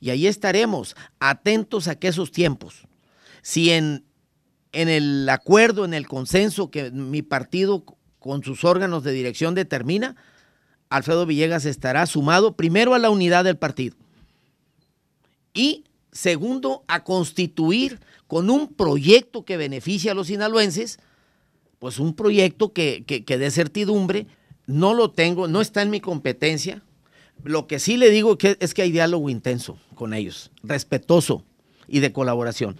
Y ahí estaremos atentos a que esos tiempos, si en, el acuerdo, en el consenso que mi partido con sus órganos de dirección determina, Alfredo Villegas estará sumado primero a la unidad del partido y segundo a constituir con un proyecto que beneficie a los sinaloenses, pues un proyecto que, que, que dé certidumbre, no lo tengo, no está en mi competencia, lo que sí le digo es que hay diálogo intenso con ellos, respetuoso y de colaboración.